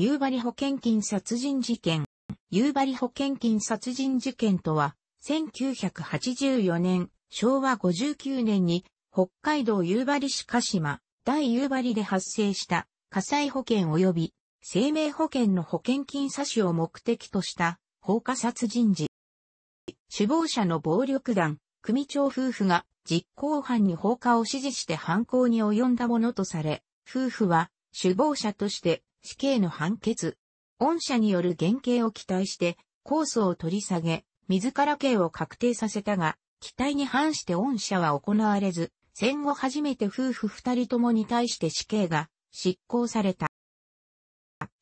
夕張保険金殺人事件。夕張保険金殺人事件とは、1984年、昭和59年に、北海道夕張市鹿島、大夕張で発生した火災保険及び生命保険の保険金差しを目的とした放火殺人事。首謀者の暴力団、組長夫婦が実行犯に放火を指示して犯行に及んだものとされ、夫婦は首謀者として死刑の判決。御社による減刑を期待して、控訴を取り下げ、自ら刑を確定させたが、期待に反して御社は行われず、戦後初めて夫婦二人ともに対して死刑が執行された。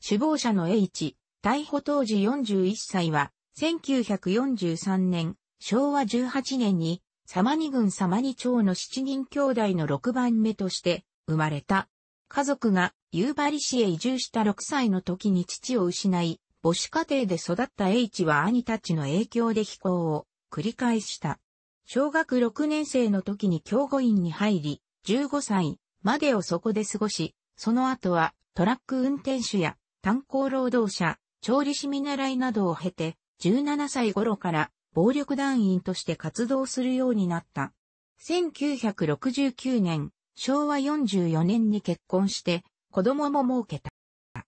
首謀者の H、逮捕当時41歳は、1943年、昭和18年に、様に軍様に町の七人兄弟の六番目として生まれた。家族が夕張市へ移住した6歳の時に父を失い、母子家庭で育った H は兄たちの影響で飛行を繰り返した。小学6年生の時に教護院に入り、15歳までをそこで過ごし、その後はトラック運転手や炭鉱労働者、調理師見習いなどを経て、17歳頃から暴力団員として活動するようになった。1969年、昭和44年に結婚して、子供も設けた。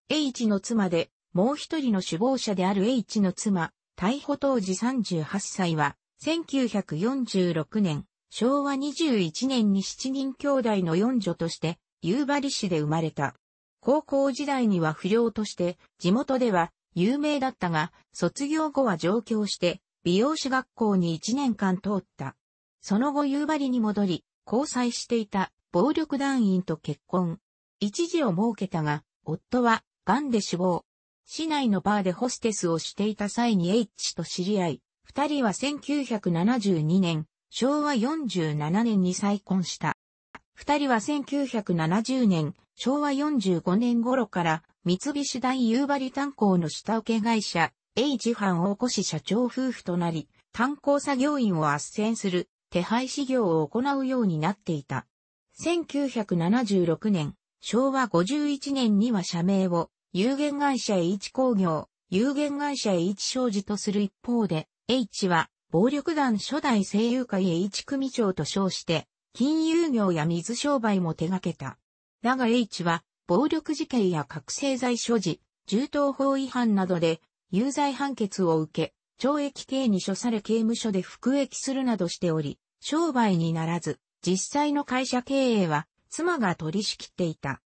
H の妻で、もう一人の首謀者である H の妻、逮捕当時38歳は、1946年、昭和21年に7人兄弟の四女として、夕張市で生まれた。高校時代には不良として、地元では有名だったが、卒業後は上京して、美容師学校に1年間通った。その後夕張に戻り、交際していた暴力団員と結婚。一時を設けたが、夫は、癌で死亡。市内のバーでホステスをしていた際に H と知り合い、二人は1972年、昭和47年に再婚した。二人は1970年、昭和45年頃から、三菱大夕張炭鉱の下請け会社、H 班を起こし社長夫婦となり、炭鉱作業員を圧旋する手配事業を行うようになっていた。1976年、昭和51年には社名を有限会社 H 工業、有限会社 H 商事とする一方で、H は暴力団初代声優会 H 組長と称して、金融業や水商売も手掛けた。だが H は暴力事件や覚醒剤所持、銃刀法違反などで有罪判決を受け、懲役刑に処され刑務所で服役するなどしており、商売にならず、実際の会社経営は妻が取り仕切っていた。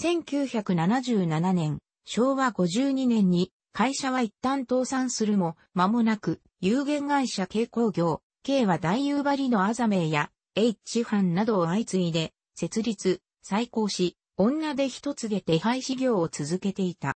1977年、昭和52年に会社は一旦倒産するも、間もなく有限会社軽工業、K は大夕張のアザメイや H 班などを相次いで設立、再興し、女で一つで手配事業を続けていた。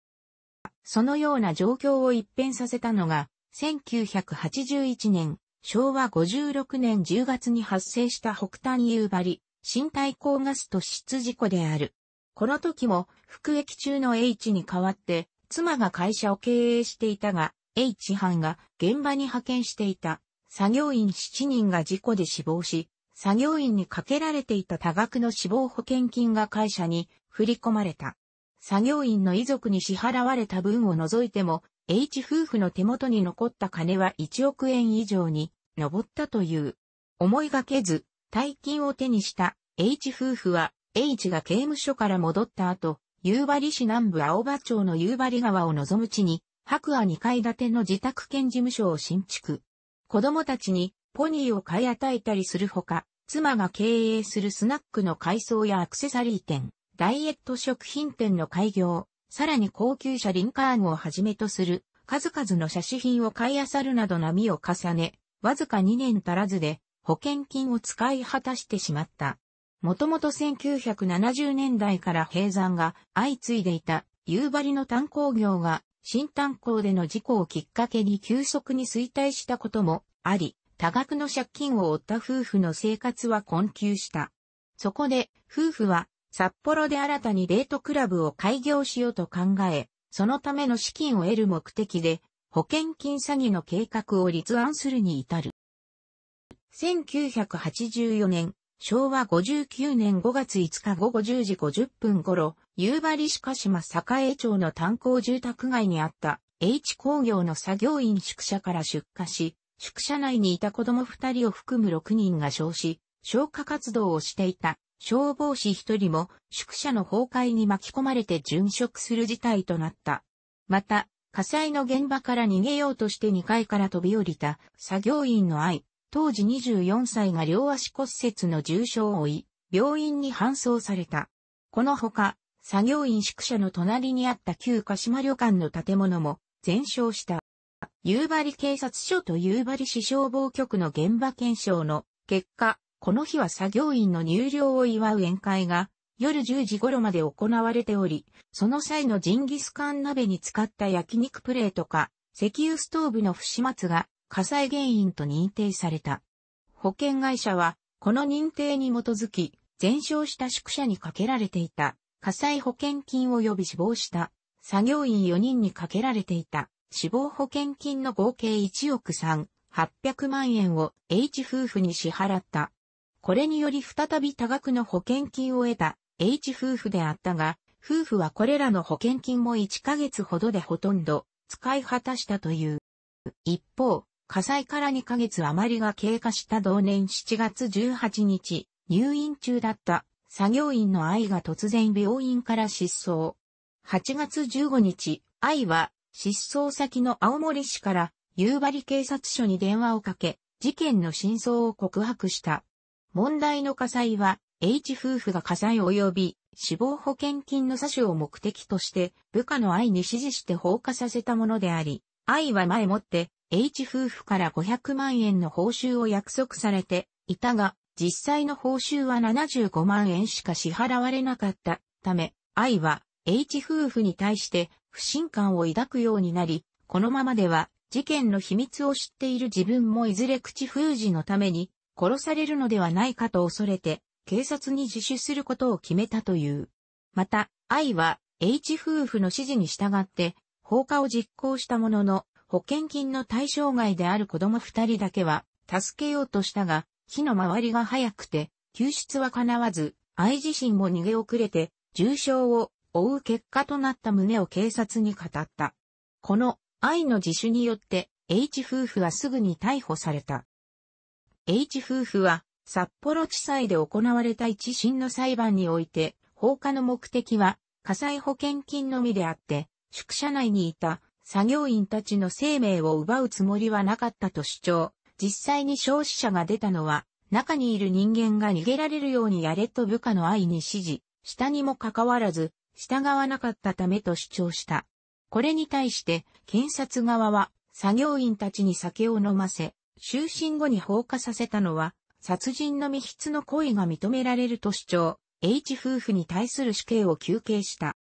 そのような状況を一変させたのが、1981年、昭和56年10月に発生した北端夕張、身体高ガス突出事故である。この時も服役中の H に代わって妻が会社を経営していたが、H 班が現場に派遣していた作業員7人が事故で死亡し、作業員にかけられていた多額の死亡保険金が会社に振り込まれた。作業員の遺族に支払われた分を除いても、H 夫婦の手元に残った金は1億円以上に上ったという。思いがけず、大金を手にした H 夫婦は H が刑務所から戻った後、夕張市南部青葉町の夕張川を望む地に、白亜2階建ての自宅兼事務所を新築。子供たちにポニーを買い与えたりするほか、妻が経営するスナックの改装やアクセサリー店、ダイエット食品店の開業、さらに高級車リンカーンをはじめとする数々の写真品を買い漁るなど波を重ね、わずか2年足らずで保険金を使い果たしてしまった。もともと1970年代から閉山が相次いでいた夕張の炭鉱業が新炭鉱での事故をきっかけに急速に衰退したこともあり、多額の借金を負った夫婦の生活は困窮した。そこで夫婦は札幌で新たにデートクラブを開業しようと考え、そのための資金を得る目的で保険金詐欺の計画を立案するに至る。1984年、昭和59年5月5日午後10時50分頃、夕張市鹿島栄町の炭鉱住宅街にあった H 工業の作業員宿舎から出火し、宿舎内にいた子供2人を含む6人が焼死、消火活動をしていた消防士1人も宿舎の崩壊に巻き込まれて殉職する事態となった。また、火災の現場から逃げようとして2階から飛び降りた作業員の愛、当時24歳が両足骨折の重傷を負い、病院に搬送された。このほか、作業員宿舎の隣にあった旧鹿島旅館の建物も全焼した。夕張警察署と夕張市消防局の現場検証の結果、この日は作業員の入寮を祝う宴会が夜10時頃まで行われており、その際のジンギスカン鍋に使った焼肉プレートか、石油ストーブの不始末が火災原因と認定された。保険会社は、この認定に基づき、全焼した宿舎にかけられていた、火災保険金及び死亡した作業員4人にかけられていた死亡保険金の合計1億3800万円を H 夫婦に支払った。これにより再び多額の保険金を得た H 夫婦であったが、夫婦はこれらの保険金も1ヶ月ほどでほとんど使い果たしたという。一方、火災から2ヶ月余りが経過した同年7月18日、入院中だった作業員の愛が突然病院から失踪。8月15日、愛は失踪先の青森市から夕張警察署に電話をかけ、事件の真相を告白した。問題の火災は、H 夫婦が火災及び死亡保険金の詐取を目的として部下の愛に指示して放火させたものであり、愛は前もって H 夫婦から500万円の報酬を約束されていたが、実際の報酬は75万円しか支払われなかったため、愛は H 夫婦に対して不信感を抱くようになり、このままでは事件の秘密を知っている自分もいずれ口封じのために殺されるのではないかと恐れて、警察に自首することを決めたという。また、愛は H 夫婦の指示に従って放火を実行したものの、保険金の対象外である子供二人だけは助けようとしたが、火の回りが早くて、救出は叶わず、愛自身も逃げ遅れて、重傷を負う結果となった旨を警察に語った。この愛の自首によって、H 夫婦はすぐに逮捕された。H 夫婦は札幌地裁で行われた一審の裁判において、放火の目的は火災保険金のみであって、宿舎内にいた作業員たちの生命を奪うつもりはなかったと主張。実際に消死者が出たのは、中にいる人間が逃げられるようにやれと部下の愛に指示、下にもかかわらず、従わなかったためと主張した。これに対して、検察側は、作業員たちに酒を飲ませ、就寝後に放火させたのは、殺人の未必の行為が認められると主張、H 夫婦に対する死刑を求刑した。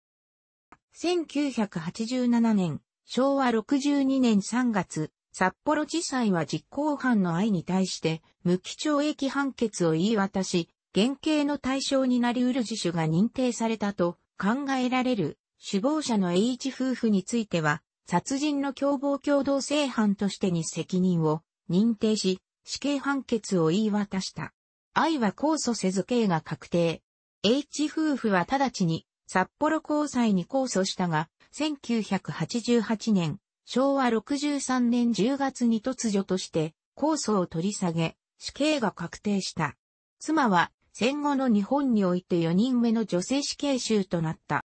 1987年、昭和62年3月、札幌地裁は実行犯の愛に対して無期懲役判決を言い渡し、減刑の対象になり得る自主が認定されたと考えられる首謀者の栄一夫婦については、殺人の共謀共同正犯としてに責任を認定し、死刑判決を言い渡した。愛は控訴せず刑が確定。H 一夫婦は直ちに札幌高裁に控訴したが、1988年、昭和63年10月に突如として、控訴を取り下げ、死刑が確定した。妻は、戦後の日本において4人目の女性死刑囚となった。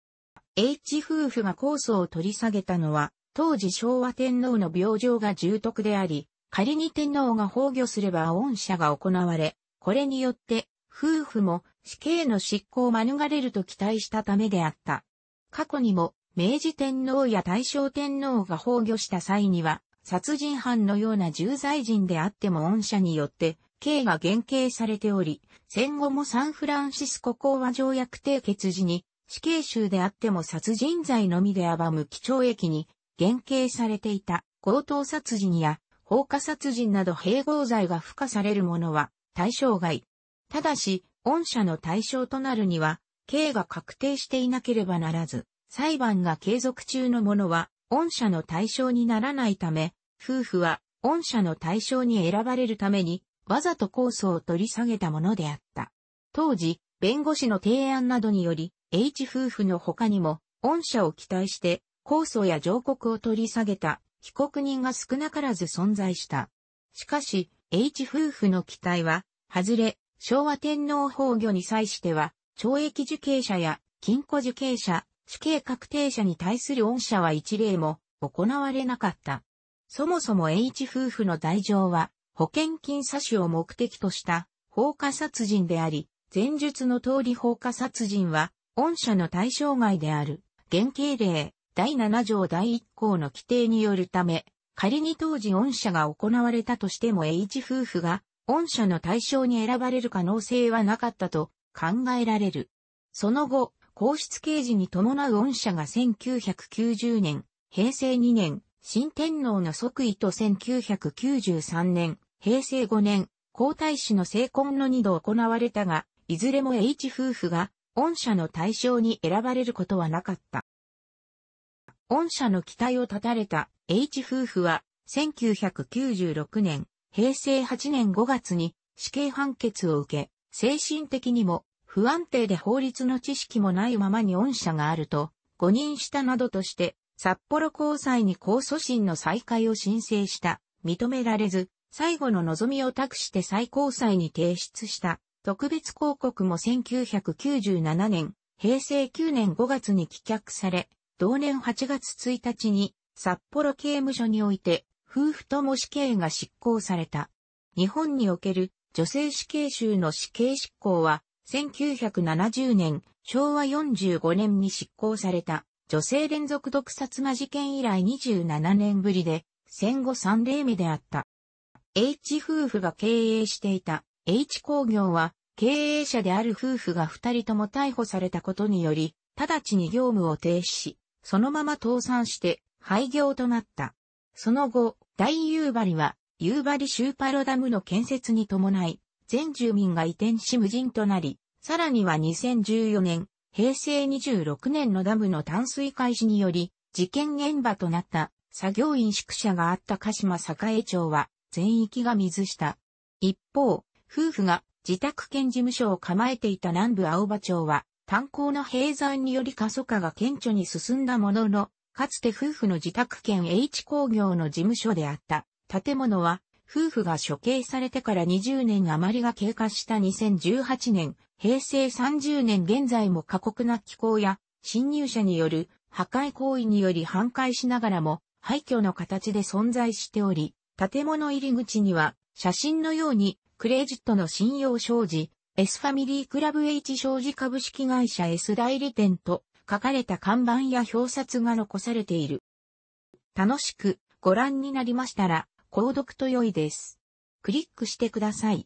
H 夫婦が控訴を取り下げたのは、当時昭和天皇の病状が重篤であり、仮に天皇が崩御すれば恩赦が行われ、これによって、夫婦も死刑の執行を免れると期待したためであった。過去にも、明治天皇や大正天皇が崩御した際には、殺人犯のような重罪人であっても恩赦によって、刑が減刑されており、戦後もサンフランシスコ講和条約締結時に、死刑囚であっても殺人罪のみで暴む貴重役に、減刑されていた強盗殺人や放火殺人など併合罪が付加されるものは対象外。ただし、恩社の対象となるには、刑が確定していなければならず、裁判が継続中のものは、恩社の対象にならないため、夫婦は、恩社の対象に選ばれるために、わざと控訴を取り下げたものであった。当時、弁護士の提案などにより、H 夫婦の他にも、恩社を期待して、控訴や上告を取り下げた、被告人が少なからず存在した。しかし、H 夫婦の期待は、外れ、昭和天皇崩御に際しては、懲役受刑者や禁錮受刑者、死刑確定者に対する恩赦は一例も行われなかった。そもそも H 夫婦の罪状は、保険金詐取を目的とした放火殺人であり、前述の通り放火殺人は、恩赦の対象外である、原刑令、第7条第1項の規定によるため、仮に当時恩赦が行われたとしても H 夫婦が御社の対象に選ばれる可能性はなかったと考えられる。その後、皇室刑事に伴う御社が1990年、平成2年、新天皇の即位と1993年、平成5年、皇太子の成婚の2度行われたが、いずれも H 夫婦が御社の対象に選ばれることはなかった。御社の期待を絶たれた H 夫婦は1996年平成8年5月に死刑判決を受け、精神的にも不安定で法律の知識もないままに恩赦があると、誤認したなどとして、札幌高裁に控訴審の再開を申請した、認められず、最後の望みを託して最高裁に提出した、特別広告も1997年、平成9年5月に棄却され、同年8月1日に札幌刑務所において夫婦とも死刑が執行された。日本における女性死刑囚の死刑執行は、1970年、昭和45年に執行された女性連続毒殺魔事件以来27年ぶりで、戦後3例目であった。H 夫婦が経営していた H 工業は、経営者である夫婦が二人とも逮捕されたことにより、直ちに業務を停止し、そのまま倒産して廃業となった。その後、大夕張は、夕張シューパロダムの建設に伴い、全住民が移転し無人となり、さらには2014年、平成26年のダムの淡水開始により、事件現場となった作業員宿舎があった鹿島栄町は全域が水した。一方、夫婦が自宅兼事務所を構えていた南部青葉町は炭鉱の閉山により過疎化が顕著に進んだものの、かつて夫婦の自宅兼 H 工業の事務所であった。建物は、夫婦が処刑されてから20年余りが経過した2018年、平成30年現在も過酷な気候や、侵入者による破壊行為により半壊しながらも、廃墟の形で存在しており、建物入り口には、写真のように、クレジットの信用商事、S ファミリークラブ H 商事株式会社 S 代理店と、書かれた看板や表札が残されている。楽しくご覧になりましたら、購読と良いです。クリックしてください。